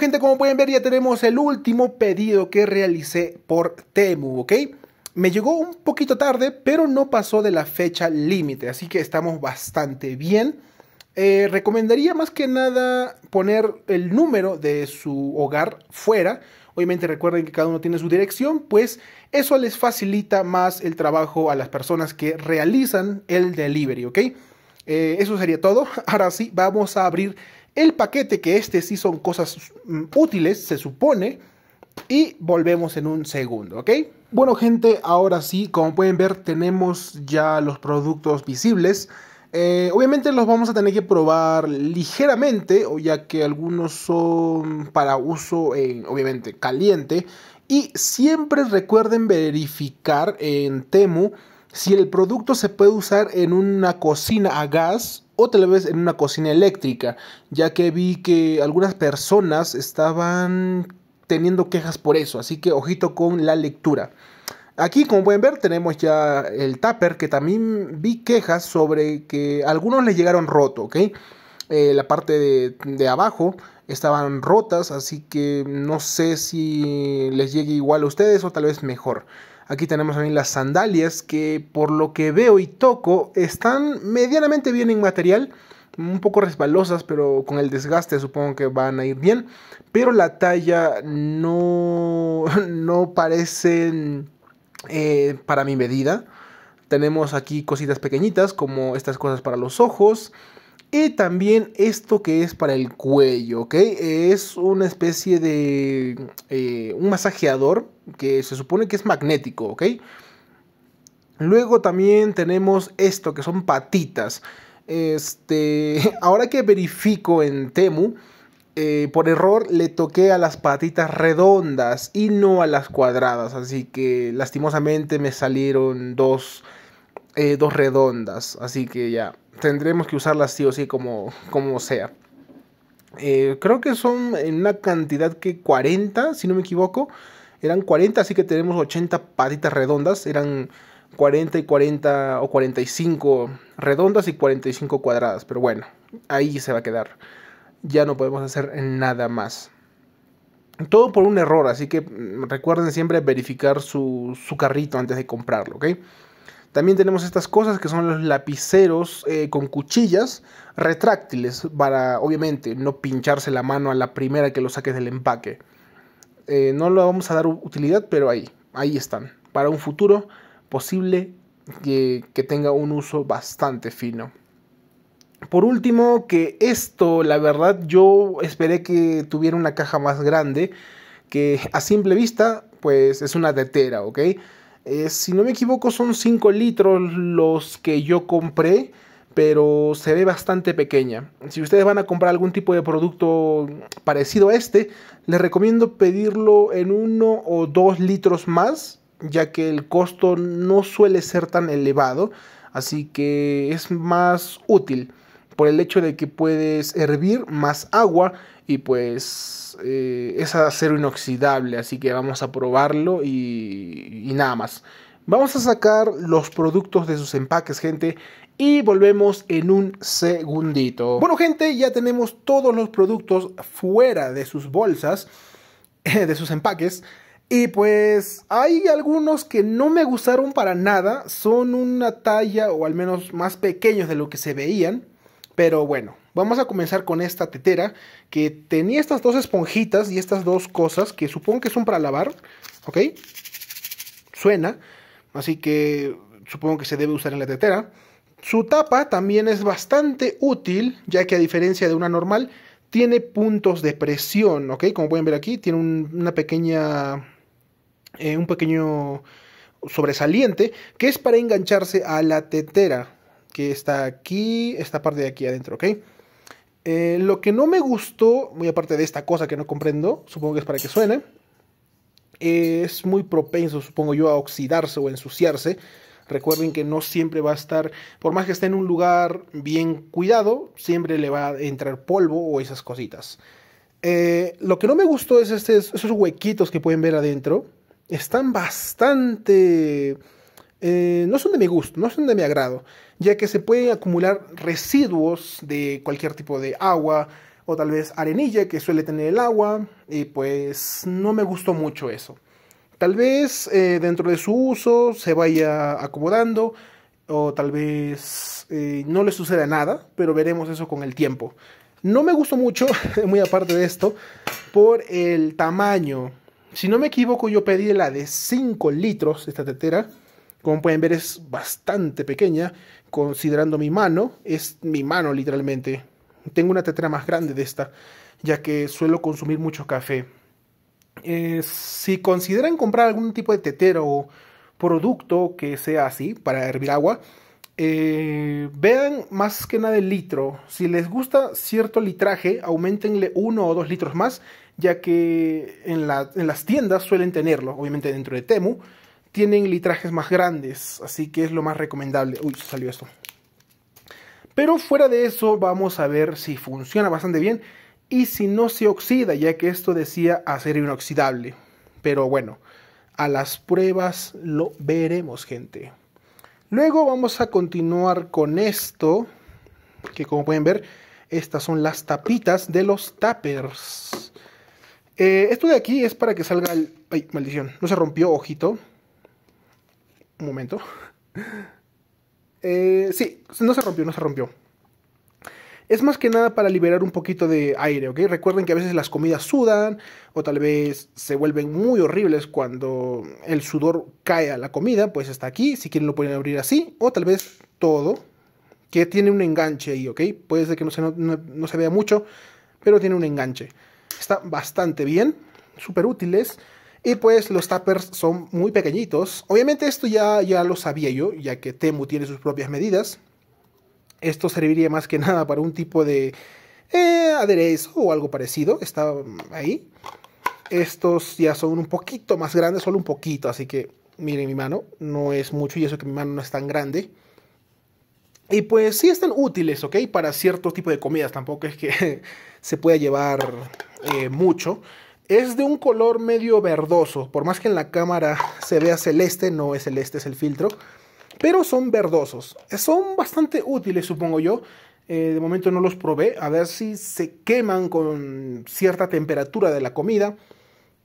Gente, como pueden ver, ya tenemos el último pedido que realicé por Temu, ¿ok? Me llegó un poquito tarde, pero no pasó de la fecha límite, así que estamos bastante bien. Eh, recomendaría más que nada poner el número de su hogar fuera. Obviamente recuerden que cada uno tiene su dirección, pues eso les facilita más el trabajo a las personas que realizan el delivery, ¿ok? Eh, eso sería todo. Ahora sí, vamos a abrir el paquete, que este sí son cosas mm, útiles, se supone, y volvemos en un segundo, ¿ok? Bueno gente, ahora sí, como pueden ver, tenemos ya los productos visibles. Eh, obviamente los vamos a tener que probar ligeramente, ya que algunos son para uso, en, eh, obviamente, caliente. Y siempre recuerden verificar en Temu si el producto se puede usar en una cocina a gas o tal vez en una cocina eléctrica, ya que vi que algunas personas estaban teniendo quejas por eso, así que ojito con la lectura. Aquí, como pueden ver, tenemos ya el tupper, que también vi quejas sobre que algunos le llegaron roto, ¿ok? Eh, la parte de, de abajo estaban rotas, así que no sé si les llegue igual a ustedes o tal vez mejor. Aquí tenemos también las sandalias que por lo que veo y toco están medianamente bien en material, un poco resbalosas, pero con el desgaste supongo que van a ir bien, pero la talla no, no parece eh, para mi medida. Tenemos aquí cositas pequeñitas como estas cosas para los ojos, y también esto que es para el cuello, ¿ok? Es una especie de... Eh, un masajeador que se supone que es magnético, ¿ok? Luego también tenemos esto que son patitas. Este, ahora que verifico en Temu, eh, por error le toqué a las patitas redondas y no a las cuadradas. Así que lastimosamente me salieron dos eh, dos redondas, así que ya, tendremos que usarlas sí o sí como, como sea. Eh, creo que son en una cantidad que 40, si no me equivoco, eran 40, así que tenemos 80 patitas redondas, eran 40 y 40 o 45 redondas y 45 cuadradas, pero bueno, ahí se va a quedar. Ya no podemos hacer nada más. Todo por un error, así que mm, recuerden siempre verificar su, su carrito antes de comprarlo, ¿ok? También tenemos estas cosas que son los lapiceros eh, con cuchillas retráctiles para, obviamente, no pincharse la mano a la primera que lo saques del empaque. Eh, no lo vamos a dar utilidad, pero ahí, ahí están. Para un futuro posible que, que tenga un uso bastante fino. Por último, que esto, la verdad, yo esperé que tuviera una caja más grande, que a simple vista, pues es una tetera, ¿ok? Eh, si no me equivoco son 5 litros los que yo compré, pero se ve bastante pequeña. Si ustedes van a comprar algún tipo de producto parecido a este, les recomiendo pedirlo en uno o dos litros más, ya que el costo no suele ser tan elevado, así que es más útil por el hecho de que puedes hervir más agua y pues eh, es acero inoxidable, así que vamos a probarlo y, y nada más. Vamos a sacar los productos de sus empaques, gente, y volvemos en un segundito. Bueno, gente, ya tenemos todos los productos fuera de sus bolsas, eh, de sus empaques. Y pues hay algunos que no me gustaron para nada, son una talla o al menos más pequeños de lo que se veían. Pero bueno, vamos a comenzar con esta tetera que tenía estas dos esponjitas y estas dos cosas que supongo que son para lavar, ¿ok? Suena, así que supongo que se debe usar en la tetera. Su tapa también es bastante útil, ya que a diferencia de una normal, tiene puntos de presión, ¿ok? Como pueden ver aquí, tiene un, una pequeña... Eh, un pequeño sobresaliente que es para engancharse a la tetera, que está aquí, esta parte de aquí adentro, ¿ok? Eh, lo que no me gustó, muy aparte de esta cosa que no comprendo, supongo que es para que suene, es muy propenso, supongo yo, a oxidarse o ensuciarse. Recuerden que no siempre va a estar, por más que esté en un lugar bien cuidado, siempre le va a entrar polvo o esas cositas. Eh, lo que no me gustó es este, esos huequitos que pueden ver adentro. Están bastante eh, no son de mi gusto, no son de mi agrado, ya que se pueden acumular residuos de cualquier tipo de agua o tal vez arenilla que suele tener el agua y pues no me gustó mucho eso. Tal vez eh, dentro de su uso se vaya acomodando o tal vez eh, no le suceda nada, pero veremos eso con el tiempo. No me gustó mucho, muy aparte de esto, por el tamaño. Si no me equivoco, yo pedí la de 5 litros, esta tetera, como pueden ver es bastante pequeña, considerando mi mano, es mi mano literalmente. Tengo una tetera más grande de esta, ya que suelo consumir mucho café. Eh, si consideran comprar algún tipo de tetera o producto que sea así para hervir agua, eh, vean más que nada el litro. Si les gusta cierto litraje, aumentenle uno o dos litros más, ya que en, en las tiendas suelen tenerlo, obviamente dentro de Temu tienen litrajes más grandes, así que es lo más recomendable. Uy, salió esto. Pero fuera de eso, vamos a ver si funciona bastante bien y si no se oxida, ya que esto decía hacer inoxidable. Pero bueno, a las pruebas lo veremos, gente. Luego vamos a continuar con esto, que como pueden ver, estas son las tapitas de los tapers. Eh, esto de aquí es para que salga el... ¡Ay, maldición! No se rompió, ojito. Un momento. Eh, sí, no se rompió, no se rompió. Es más que nada para liberar un poquito de aire, ¿ok? Recuerden que a veces las comidas sudan o tal vez se vuelven muy horribles cuando el sudor cae a la comida, pues está aquí, si quieren lo pueden abrir así o tal vez todo, que tiene un enganche ahí, ¿ok? Puede ser que no se, no, no se vea mucho, pero tiene un enganche. Está bastante bien, súper útiles. Y pues los tappers son muy pequeñitos. Obviamente esto ya, ya lo sabía yo, ya que Temu tiene sus propias medidas. Esto serviría más que nada para un tipo de eh, aderezo o algo parecido. Está mm, ahí. Estos ya son un poquito más grandes, solo un poquito. Así que miren mi mano, no es mucho y eso que mi mano no es tan grande. Y pues sí están útiles, ¿ok? Para cierto tipo de comidas. Tampoco es que se pueda llevar eh, mucho. Es de un color medio verdoso, por más que en la cámara se vea celeste, no es celeste, es el filtro, pero son verdosos. Son bastante útiles, supongo yo. Eh, de momento no los probé, a ver si se queman con cierta temperatura de la comida,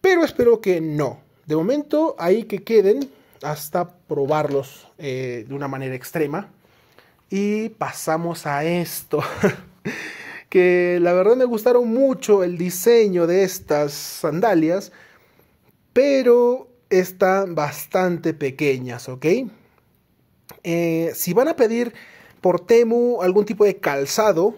pero espero que no. De momento ahí que queden hasta probarlos eh, de una manera extrema. Y pasamos a esto. que la verdad me gustaron mucho el diseño de estas sandalias, pero están bastante pequeñas, ¿ok? Eh, si van a pedir por Temu algún tipo de calzado,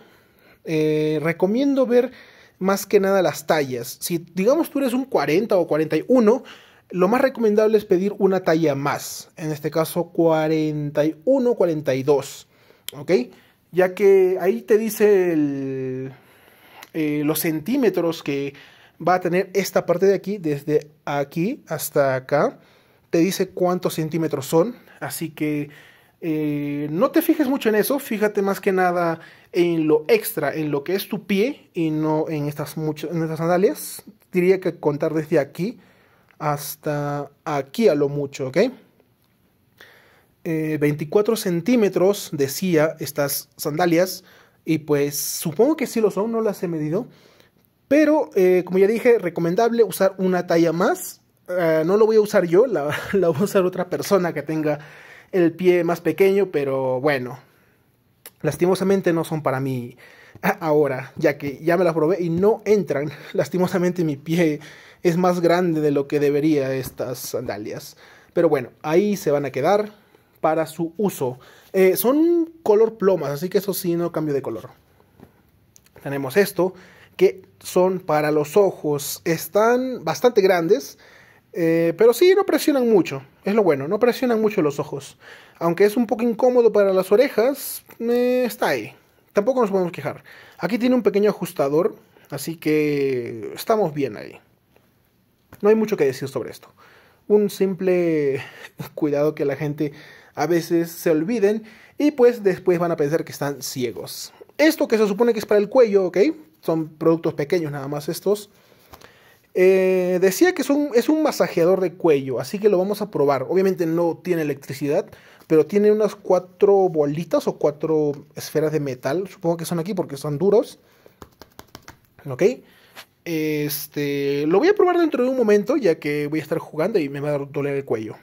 eh, recomiendo ver más que nada las tallas. Si digamos tú eres un 40 o 41, lo más recomendable es pedir una talla más. En este caso 41, 42. ¿Ok? ya que ahí te dice el, eh, los centímetros que va a tener esta parte de aquí, desde aquí hasta acá, te dice cuántos centímetros son, así que eh, no te fijes mucho en eso, fíjate más que nada en lo extra, en lo que es tu pie y no en estas, en estas sandalias, diría que contar desde aquí hasta aquí a lo mucho, ¿ok? 24 eh, centímetros, decía, estas sandalias. Y pues supongo que sí lo son, no las he medido. Pero eh, como ya dije, recomendable usar una talla más. Eh, no lo voy a usar yo, la, la va a usar otra persona que tenga el pie más pequeño, pero bueno, lastimosamente no son para mí ahora, ya que ya me las probé y no entran. Lastimosamente mi pie es más grande de lo que debería estas sandalias. Pero bueno, ahí se van a quedar para su uso. Eh, son color plomas, así que eso sí, no cambio de color. Tenemos esto, que son para los ojos. Están bastante grandes, eh, pero sí, no presionan mucho. Es lo bueno, no presionan mucho los ojos. Aunque es un poco incómodo para las orejas, eh, está ahí. Tampoco nos podemos quejar. Aquí tiene un pequeño ajustador, así que estamos bien ahí. No hay mucho que decir sobre esto. Un simple cuidado que la gente a veces se olviden y pues después van a pensar que están ciegos. Esto que se supone que es para el cuello, ¿ok? Son productos pequeños nada más estos. Eh, decía que es un masajeador de cuello, así que lo vamos a probar. Obviamente no tiene electricidad, pero tiene unas cuatro bolitas o cuatro esferas de metal. Supongo que son aquí porque son duros. ¿Ok? Este, lo voy a probar dentro de un momento, ya que voy a estar jugando y me va a doler el cuello.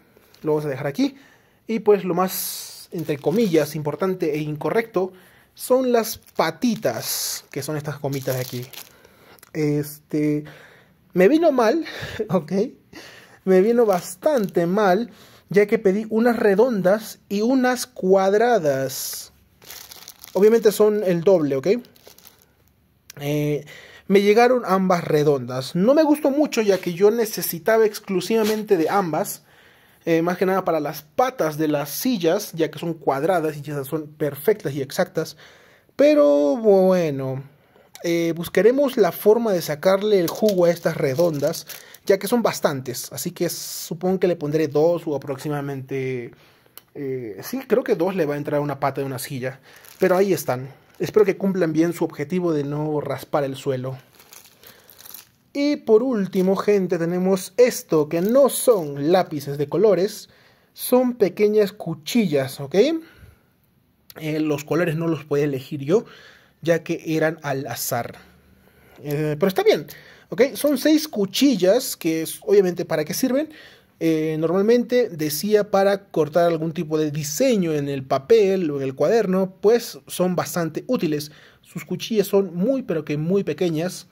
Lo vamos a dejar aquí. Y pues lo más, entre comillas, importante e incorrecto son las patitas, que son estas comitas de aquí. Este, me vino mal, ¿ok? Me vino bastante mal, ya que pedí unas redondas y unas cuadradas. Obviamente son el doble, ¿ok? Eh, me llegaron ambas redondas. No me gustó mucho ya que yo necesitaba exclusivamente de ambas. Eh, más que nada para las patas de las sillas, ya que son cuadradas y ya son perfectas y exactas. Pero bueno, eh, buscaremos la forma de sacarle el jugo a estas redondas, ya que son bastantes. Así que supongo que le pondré dos o aproximadamente... Eh, sí, creo que dos le va a entrar una pata de una silla. Pero ahí están. Espero que cumplan bien su objetivo de no raspar el suelo. Y por último, gente, tenemos esto, que no son lápices de colores, son pequeñas cuchillas, ¿ok? Eh, los colores no los podía elegir yo, ya que eran al azar. Eh, pero está bien, ¿ok? Son seis cuchillas, que obviamente para qué sirven. Eh, normalmente decía para cortar algún tipo de diseño en el papel o en el cuaderno, pues son bastante útiles. Sus cuchillas son muy, pero que muy pequeñas.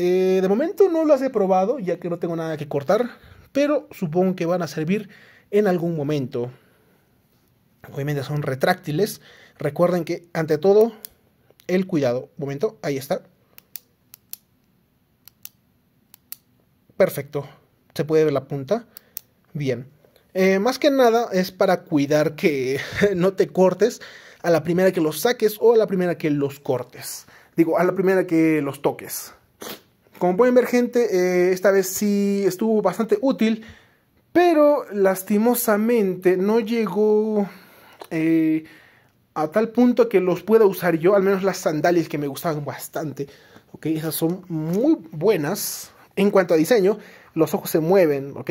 Eh, de momento no las he probado, ya que no tengo nada que cortar, pero supongo que van a servir en algún momento. Obviamente son retráctiles. Recuerden que ante todo el cuidado. momento, ahí está. Perfecto. Se puede ver la punta. Bien. Eh, más que nada es para cuidar que no te cortes a la primera que los saques o a la primera que los cortes. Digo, a la primera que los toques. Como pueden ver, gente, eh, esta vez sí estuvo bastante útil, pero lastimosamente no llegó eh, a tal punto que los pueda usar yo, al menos las sandalias que me gustaban bastante. Ok, esas son muy buenas. En cuanto a diseño, los ojos se mueven, ¿ok?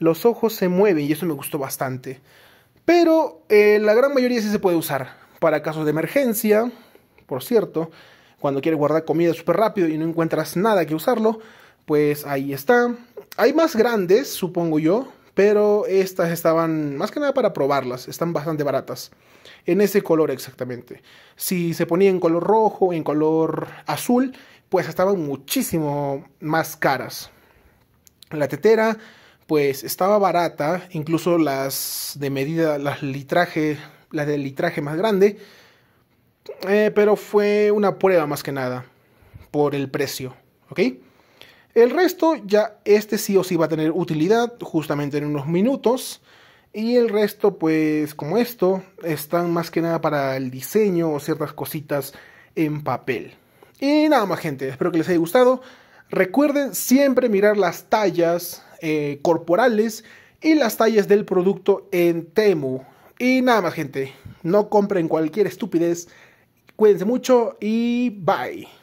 Los ojos se mueven y eso me gustó bastante. Pero eh, la gran mayoría sí se puede usar para casos de emergencia, por cierto cuando quieres guardar comida súper rápido y no encuentras nada que usarlo, pues ahí está. Hay más grandes, supongo yo, pero estas estaban más que nada para probarlas, están bastante baratas. En ese color exactamente. Si se ponía en color rojo, en color azul, pues estaban muchísimo más caras. La tetera, pues estaba barata, incluso las de medida, las litrajes, las de litraje más grande, eh, pero fue una prueba más que nada por el precio, ¿ok? El resto ya este sí o sí va a tener utilidad justamente en unos minutos. Y el resto, pues como esto, están más que nada para el diseño o ciertas cositas en papel. Y nada más gente, espero que les haya gustado. Recuerden siempre mirar las tallas eh, corporales y las tallas del producto en Temu. Y nada más gente, no compren cualquier estupidez Cuídense mucho y bye.